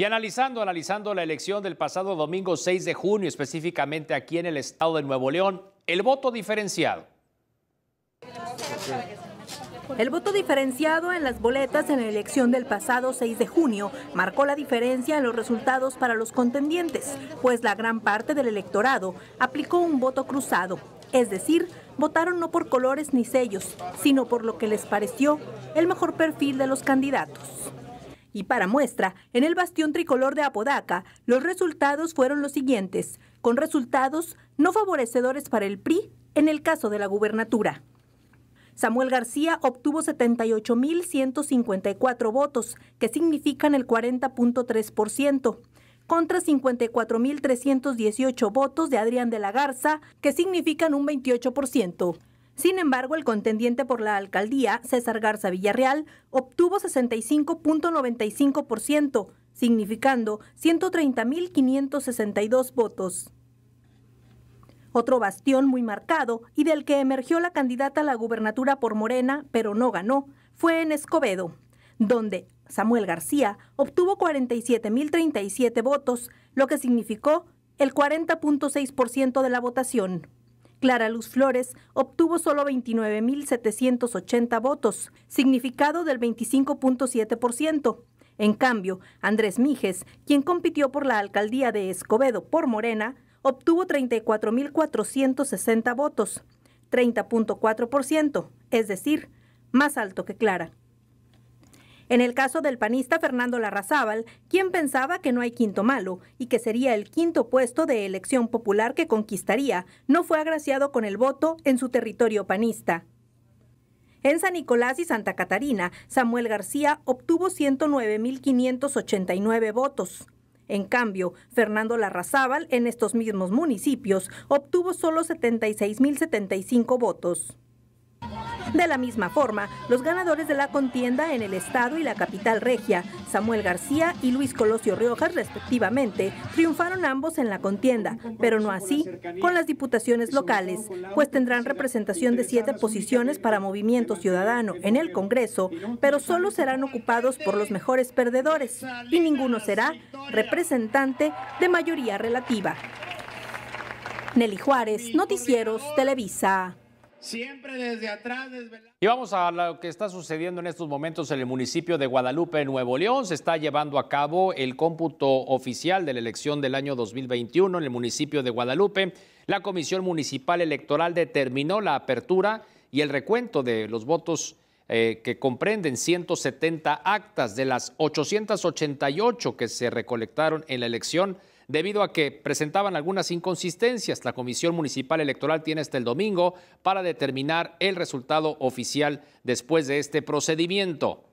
Y analizando, analizando la elección del pasado domingo 6 de junio, específicamente aquí en el estado de Nuevo León, el voto diferenciado. El voto diferenciado en las boletas en la elección del pasado 6 de junio marcó la diferencia en los resultados para los contendientes, pues la gran parte del electorado aplicó un voto cruzado, es decir, votaron no por colores ni sellos, sino por lo que les pareció el mejor perfil de los candidatos. Y para muestra, en el bastión tricolor de Apodaca, los resultados fueron los siguientes, con resultados no favorecedores para el PRI en el caso de la gubernatura. Samuel García obtuvo 78.154 votos, que significan el 40.3%, contra 54.318 votos de Adrián de la Garza, que significan un 28%. Sin embargo, el contendiente por la alcaldía, César Garza Villarreal, obtuvo 65.95%, significando 130.562 votos. Otro bastión muy marcado y del que emergió la candidata a la gubernatura por Morena, pero no ganó, fue en Escobedo, donde Samuel García obtuvo 47.037 votos, lo que significó el 40.6% de la votación. Clara Luz Flores obtuvo solo 29.780 votos, significado del 25.7%. En cambio, Andrés Mijes, quien compitió por la alcaldía de Escobedo por Morena, obtuvo 34.460 votos, 30.4%, es decir, más alto que Clara. En el caso del panista Fernando Larrazábal, quien pensaba que no hay quinto malo y que sería el quinto puesto de elección popular que conquistaría, no fue agraciado con el voto en su territorio panista. En San Nicolás y Santa Catarina, Samuel García obtuvo 109.589 votos. En cambio, Fernando Larrazábal en estos mismos municipios obtuvo solo 76.075 votos. De la misma forma, los ganadores de la contienda en el Estado y la capital regia, Samuel García y Luis Colosio Riojas, respectivamente, triunfaron ambos en la contienda, pero no así con las diputaciones locales, pues tendrán representación de siete posiciones para Movimiento Ciudadano en el Congreso, pero solo serán ocupados por los mejores perdedores y ninguno será representante de mayoría relativa. Nelly Juárez, Noticieros, Televisa. Siempre desde atrás Y vamos a lo que está sucediendo en estos momentos en el municipio de Guadalupe, Nuevo León. Se está llevando a cabo el cómputo oficial de la elección del año 2021 en el municipio de Guadalupe. La Comisión Municipal Electoral determinó la apertura y el recuento de los votos eh, que comprenden 170 actas de las 888 que se recolectaron en la elección debido a que presentaban algunas inconsistencias. La Comisión Municipal Electoral tiene hasta el domingo para determinar el resultado oficial después de este procedimiento.